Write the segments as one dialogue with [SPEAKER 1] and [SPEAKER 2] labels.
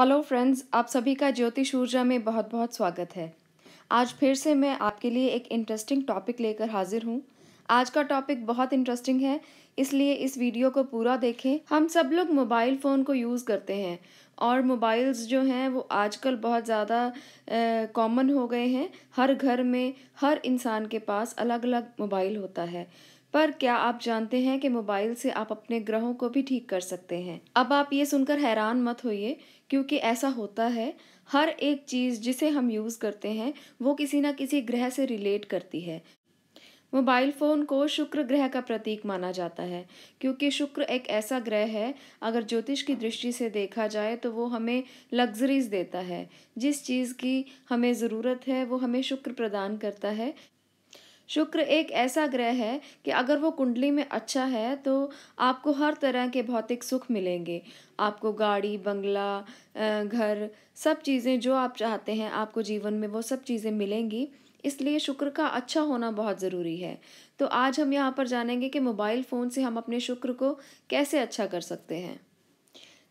[SPEAKER 1] hello friends आप सभी का ज्योतिष ऊर्जा में बहुत बहुत स्वागत है आज फिर से मैं आपके लिए एक इंटरेस्टिंग टॉपिक लेकर हाजिर हूँ आज का टॉपिक बहुत इंटरेस्टिंग है इसलिए इस वीडियो को पूरा देखें हम सब लोग मोबाइल फ़ोन को यूज़ करते हैं और मोबाइल्स जो हैं वो आजकल बहुत ज़्यादा कॉमन हो गए हैं हर घर में हर इंसान के पास अलग अलग मोबाइल होता है पर क्या आप जानते हैं कि मोबाइल से आप अपने ग्रहों को भी ठीक कर सकते हैं अब आप ये सुनकर हैरान मत होइए क्योंकि ऐसा होता है हर एक चीज़ जिसे हम यूज़ करते हैं वो किसी ना किसी ग्रह से रिलेट करती है मोबाइल फ़ोन को शुक्र ग्रह का प्रतीक माना जाता है क्योंकि शुक्र एक ऐसा ग्रह है अगर ज्योतिष की दृष्टि से देखा जाए तो वो हमें लग्जरीज देता है जिस चीज़ की हमें ज़रूरत है वो हमें शुक्र प्रदान करता है शुक्र एक ऐसा ग्रह है कि अगर वो कुंडली में अच्छा है तो आपको हर तरह के भौतिक सुख मिलेंगे आपको गाड़ी बंगला घर सब चीज़ें जो आप चाहते हैं आपको जीवन में वो सब चीज़ें मिलेंगी इसलिए शुक्र का अच्छा होना बहुत ज़रूरी है तो आज हम यहाँ पर जानेंगे कि मोबाइल फ़ोन से हम अपने शुक्र को कैसे अच्छा कर सकते हैं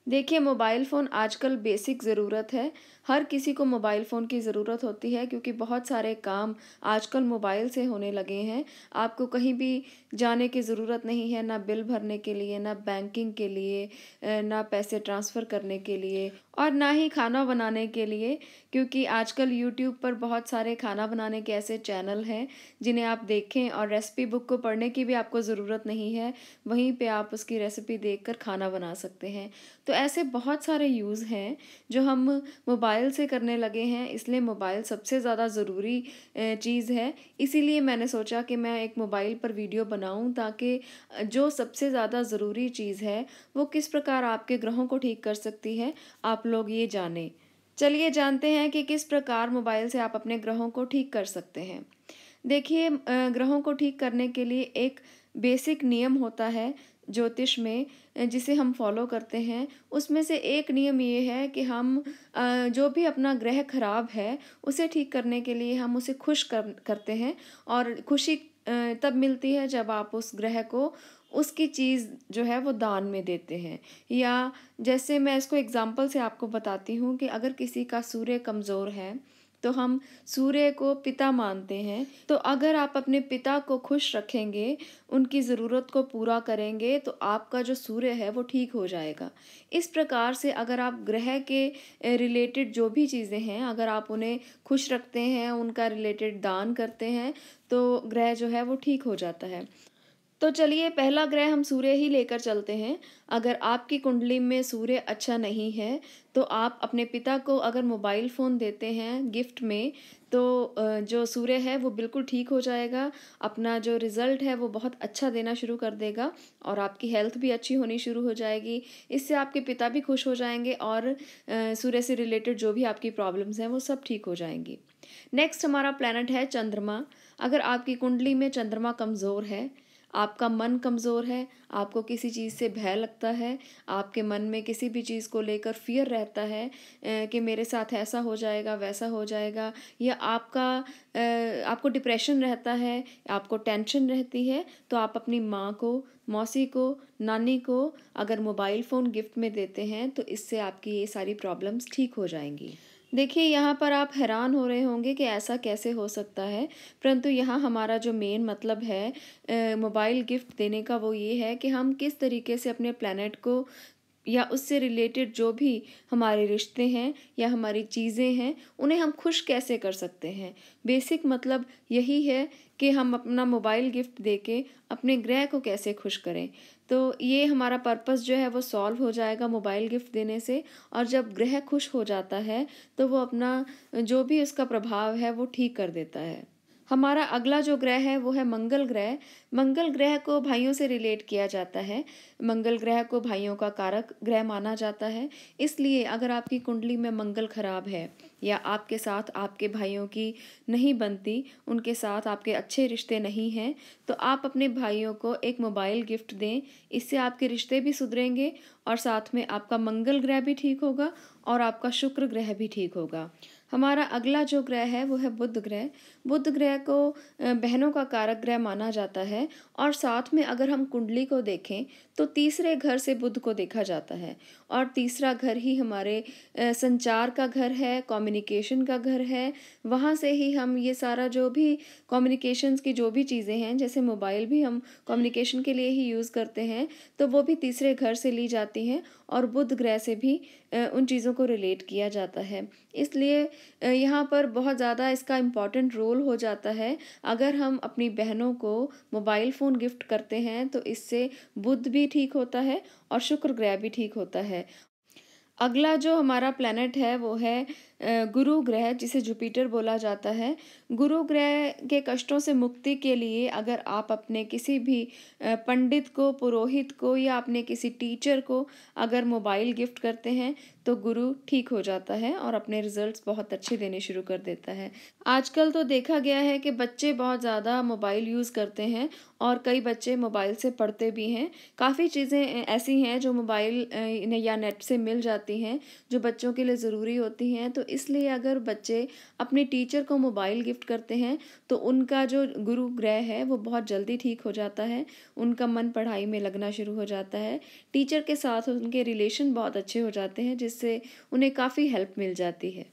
[SPEAKER 1] देखिए मोबाइल फ़ोन आजकल बेसिक ज़रूरत है हर किसी को मोबाइल फ़ोन की ज़रूरत होती है क्योंकि बहुत सारे काम आजकल मोबाइल से होने लगे हैं आपको कहीं भी जाने की ज़रूरत नहीं है ना बिल भरने के लिए ना बैंकिंग के लिए ना पैसे ट्रांसफ़र करने के लिए और ना ही खाना बनाने के लिए क्योंकि आजकल यूट्यूब पर बहुत सारे खाना बनाने के ऐसे चैनल हैं जिन्हें आप देखें और रेसिपी बुक को पढ़ने की भी आपको ज़रूरत नहीं है वहीं पे आप उसकी रेसिपी देखकर खाना बना सकते हैं तो ऐसे बहुत सारे यूज़ हैं जो हम मोबाइल से करने लगे हैं इसलिए मोबाइल सबसे ज़्यादा ज़रूरी चीज़ है इसीलिए मैंने सोचा कि मैं एक मोबाइल पर वीडियो बना बनाऊं ताकि जो सबसे ज़्यादा ज़रूरी चीज़ है वो किस प्रकार आपके ग्रहों को ठीक कर सकती है आप लोग ये जानें चलिए जानते हैं कि किस प्रकार मोबाइल से आप अपने ग्रहों को ठीक कर सकते हैं देखिए ग्रहों को ठीक करने के लिए एक बेसिक नियम होता है ज्योतिष में जिसे हम फॉलो करते हैं उसमें से एक नियम ये है कि हम जो भी अपना ग्रह खराब है उसे ठीक करने के लिए हम उसे खुश कर करते हैं और खुशी तब मिलती है जब आप उस ग्रह को उसकी चीज़ जो है वो दान में देते हैं या जैसे मैं इसको एग्ज़ाम्पल से आपको बताती हूँ कि अगर किसी का सूर्य कमज़ोर है तो हम सूर्य को पिता मानते हैं तो अगर आप अपने पिता को खुश रखेंगे उनकी ज़रूरत को पूरा करेंगे तो आपका जो सूर्य है वो ठीक हो जाएगा इस प्रकार से अगर आप ग्रह के रिलेटेड जो भी चीज़ें हैं अगर आप उन्हें खुश रखते हैं उनका रिलेटेड दान करते हैं तो ग्रह जो है वो ठीक हो जाता है तो चलिए पहला ग्रह हम सूर्य ही लेकर चलते हैं अगर आपकी कुंडली में सूर्य अच्छा नहीं है तो आप अपने पिता को अगर मोबाइल फ़ोन देते हैं गिफ्ट में तो जो सूर्य है वो बिल्कुल ठीक हो जाएगा अपना जो रिज़ल्ट है वो बहुत अच्छा देना शुरू कर देगा और आपकी हेल्थ भी अच्छी होनी शुरू हो जाएगी इससे आपके पिता भी खुश हो जाएंगे और सूर्य से रिलेटेड जो भी आपकी प्रॉब्लम्स हैं वो सब ठीक हो जाएंगी नेक्स्ट हमारा प्लानट है चंद्रमा अगर आपकी कुंडली में चंद्रमा कमज़ोर है आपका मन कमज़ोर है आपको किसी चीज़ से भय लगता है आपके मन में किसी भी चीज़ को लेकर फियर रहता है कि मेरे साथ ऐसा हो जाएगा वैसा हो जाएगा या आपका आपको डिप्रेशन रहता है आपको टेंशन रहती है तो आप अपनी माँ को मौसी को नानी को अगर मोबाइल फ़ोन गिफ्ट में देते हैं तो इससे आपकी ये सारी प्रॉब्लम्स ठीक हो जाएंगी देखिए यहाँ पर आप हैरान हो रहे होंगे कि ऐसा कैसे हो सकता है परंतु यहाँ हमारा जो मेन मतलब है मोबाइल गिफ्ट देने का वो ये है कि हम किस तरीके से अपने प्लानट को या उससे रिलेटेड जो भी हमारे रिश्ते हैं या हमारी चीज़ें हैं उन्हें हम खुश कैसे कर सकते हैं बेसिक मतलब यही है कि हम अपना मोबाइल गिफ्ट दे के अपने ग्रह को कैसे खुश करें तो ये हमारा पर्पस जो है वो सॉल्व हो जाएगा मोबाइल गिफ्ट देने से और जब ग्रह खुश हो जाता है तो वो अपना जो भी उसका प्रभाव है वो ठीक कर देता है हमारा अगला जो ग्रह है वो है मंगल ग्रह मंगल ग्रह को भाइयों से रिलेट किया जाता है मंगल ग्रह को भाइयों का कारक ग्रह माना जाता है इसलिए अगर आपकी कुंडली में मंगल खराब है या आपके साथ आपके भाइयों की नहीं बनती उनके साथ आपके अच्छे रिश्ते नहीं हैं तो आप अपने भाइयों को एक मोबाइल गिफ्ट दें इससे आपके रिश्ते भी सुधरेंगे और साथ में आपका मंगल ग्रह भी ठीक होगा और आपका शुक्र ग्रह भी ठीक होगा हमारा अगला जो ग्रह है वो है बुध ग्रह बुध ग्रह को बहनों का कारक ग्रह माना जाता है और साथ में अगर हम कुंडली को देखें तो तीसरे घर से बुध को देखा जाता है और तीसरा घर ही हमारे संचार का घर है कम्युनिकेशन का घर है वहाँ से ही हम ये सारा जो भी कम्युनिकेशंस की जो भी चीज़ें हैं जैसे मोबाइल भी हम कम्युनिकेशन के लिए ही यूज़ करते हैं तो वो भी तीसरे घर से ली जाती हैं और बुध ग्रह से भी उन चीज़ों को रिलेट किया जाता है इसलिए यहाँ पर बहुत ज़्यादा इसका इम्पॉर्टेंट रोल हो जाता है अगर हम अपनी बहनों को मोबाइल फ़ोन गिफ्ट करते हैं तो इससे बुद्ध भी ठीक होता है और शुक्र ग्रह भी ठीक होता है अगला जो हमारा प्लानट है वो है गुरु ग्रह जिसे जुपिटर बोला जाता है गुरु ग्रह के कष्टों से मुक्ति के लिए अगर आप अपने किसी भी पंडित को पुरोहित को या अपने किसी टीचर को अगर मोबाइल गिफ्ट करते हैं तो गुरु ठीक हो जाता है और अपने रिजल्ट्स बहुत अच्छे देने शुरू कर देता है आजकल तो देखा गया है कि बच्चे बहुत ज़्यादा मोबाइल यूज़ करते हैं और कई बच्चे मोबाइल से पढ़ते भी हैं काफ़ी चीज़ें ऐसी हैं जो मोबाइल या नेट से मिल जाती हैं जो बच्चों के लिए ज़रूरी होती हैं तो इसलिए अगर बच्चे अपने टीचर को मोबाइल गिफ्ट करते हैं तो उनका जो गुरु ग्रह है वो बहुत जल्दी ठीक हो जाता है उनका मन पढ़ाई में लगना शुरू हो जाता है टीचर के साथ उनके रिलेशन बहुत अच्छे हो जाते हैं जिससे उन्हें काफ़ी हेल्प मिल जाती है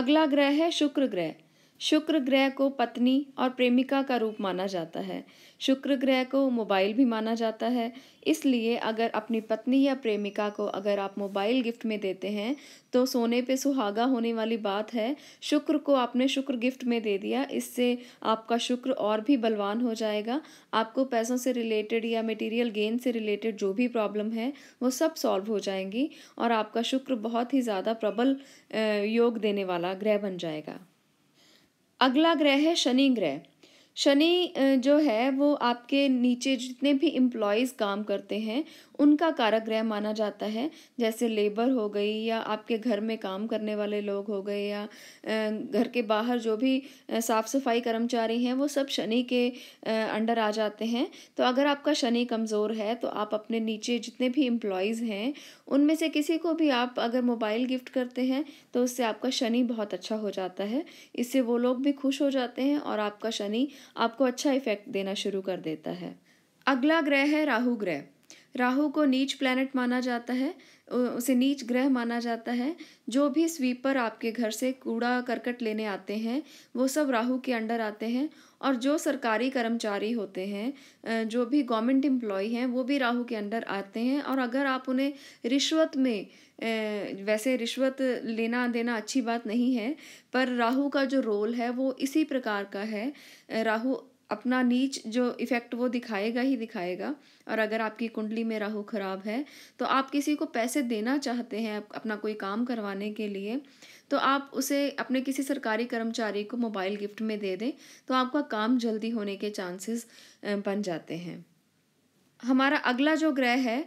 [SPEAKER 1] अगला ग्रह है शुक्र ग्रह शुक्र ग्रह को पत्नी और प्रेमिका का रूप माना जाता है शुक्र ग्रह को मोबाइल भी माना जाता है इसलिए अगर अपनी पत्नी या प्रेमिका को अगर आप मोबाइल गिफ्ट में देते हैं तो सोने पे सुहागा होने वाली बात है शुक्र को आपने शुक्र गिफ्ट में दे दिया इससे आपका शुक्र और भी बलवान हो जाएगा आपको पैसों से रिलेटेड या मटेरियल गेन से रिलेटेड जो भी प्रॉब्लम है वो सब सॉल्व हो जाएंगी और आपका शुक्र बहुत ही ज़्यादा प्रबल योग देने वाला ग्रह बन जाएगा अगला ग्रह है शनि ग्रह शनि जो है वो आपके नीचे जितने भी एम्प्लॉयज़ काम करते हैं उनका कारक ग्रह माना जाता है जैसे लेबर हो गई या आपके घर में काम करने वाले लोग हो गए या घर के बाहर जो भी साफ़ सफाई कर्मचारी हैं वो सब शनि के अंडर आ जाते हैं तो अगर आपका शनि कमज़ोर है तो आप अपने नीचे जितने भी इम्प्लॉयज़ हैं उनमें से किसी को भी आप अगर मोबाइल गिफ्ट करते हैं तो उससे आपका शनि बहुत अच्छा हो जाता है इससे वो लोग भी खुश हो जाते हैं और आपका शनि आपको अच्छा इफेक्ट देना शुरू कर देता है अगला ग्रह है राहु ग्रह राहु को नीच प्लैनेट माना जाता है उसे नीच ग्रह माना जाता है जो भी स्वीपर आपके घर से कूड़ा करकट लेने आते हैं वो सब राहु के अंडर आते हैं और जो सरकारी कर्मचारी होते हैं जो भी गवर्नमेंट एम्प्लॉय हैं वो भी राहु के अंडर आते हैं और अगर आप उन्हें रिश्वत में वैसे रिश्वत लेना देना अच्छी बात नहीं है पर राहु का जो रोल है वो इसी प्रकार का है राहु अपना नीच जो इफ़ेक्ट वो दिखाएगा ही दिखाएगा और अगर आपकी कुंडली में राहु ख़राब है तो आप किसी को पैसे देना चाहते हैं अपना कोई काम करवाने के लिए तो आप उसे अपने किसी सरकारी कर्मचारी को मोबाइल गिफ्ट में दे दें तो आपका काम जल्दी होने के चांसेस बन जाते हैं हमारा अगला जो ग्रह है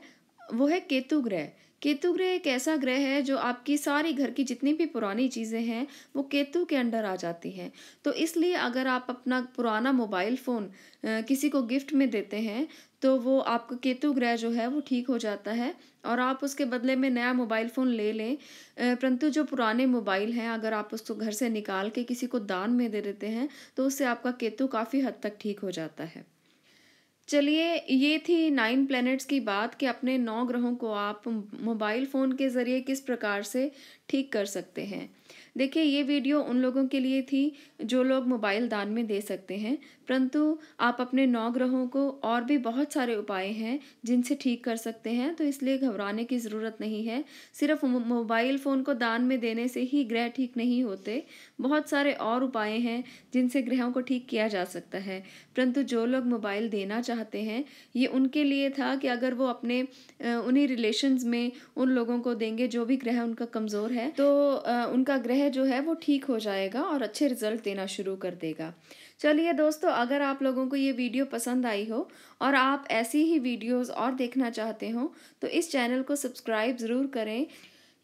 [SPEAKER 1] वो है केतु ग्रह केतु ग्रह एक ऐसा ग्रह है जो आपकी सारी घर की जितनी भी पुरानी चीज़ें हैं वो केतु के अंडर आ जाती हैं तो इसलिए अगर आप अपना पुराना मोबाइल फ़ोन किसी को गिफ्ट में देते हैं तो वो आपका केतु ग्रह जो है वो ठीक हो जाता है और आप उसके बदले में नया मोबाइल फ़ोन ले लें परंतु जो पुराने मोबाइल हैं अगर आप उसको घर से निकाल के किसी को दान में दे देते हैं तो उससे आपका केतु काफ़ी हद तक ठीक हो जाता है चलिए ये थी नाइन प्लैनेट्स की बात कि अपने नौ ग्रहों को आप मोबाइल फ़ोन के ज़रिए किस प्रकार से ठीक कर सकते हैं देखिए ये वीडियो उन लोगों के लिए थी जो लोग मोबाइल दान में दे सकते हैं परंतु आप अपने नौ ग्रहों को और भी बहुत सारे उपाय हैं जिनसे ठीक कर सकते हैं तो इसलिए घबराने की ज़रूरत नहीं है सिर्फ मोबाइल फ़ोन को दान में देने से ही ग्रह ठीक नहीं होते बहुत सारे और उपाय हैं जिनसे ग्रहों को ठीक किया जा सकता है परंतु जो लोग मोबाइल देना चाहते हैं ये उनके लिए था कि अगर वो अपने उन्हीं रिलेशन में उन लोगों को देंगे जो भी ग्रह उनका कमज़ोर है है तो उनका ग्रह जो है वो ठीक हो जाएगा और अच्छे रिजल्ट देना शुरू कर देगा चलिए दोस्तों अगर आप लोगों को ये वीडियो पसंद आई हो और आप ऐसी ही वीडियोस और देखना चाहते हो तो इस चैनल को सब्सक्राइब ज़रूर करें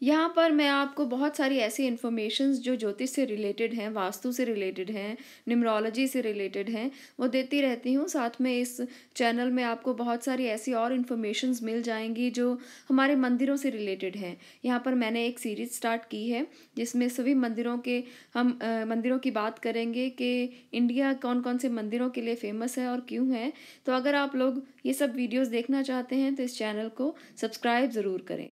[SPEAKER 1] यहाँ पर मैं आपको बहुत सारी ऐसी इन्फॉर्मेशन जो ज्योतिष से रिलेटेड हैं वास्तु से रिलेटेड हैं न्यूमरोलॉजी से रिलेटेड हैं वो देती रहती हूँ साथ में इस चैनल में आपको बहुत सारी ऐसी और इन्फॉर्मेशन मिल जाएंगी जो हमारे मंदिरों से रिलेटेड हैं यहाँ पर मैंने एक सीरीज स्टार्ट की है जिसमें सभी मंदिरों के हम आ, मंदिरों की बात करेंगे कि इंडिया कौन कौन से मंदिरों के लिए फेमस है और क्यों है तो अगर आप लोग ये सब वीडियोज़ देखना चाहते हैं तो इस चैनल को सब्सक्राइब ज़रूर करें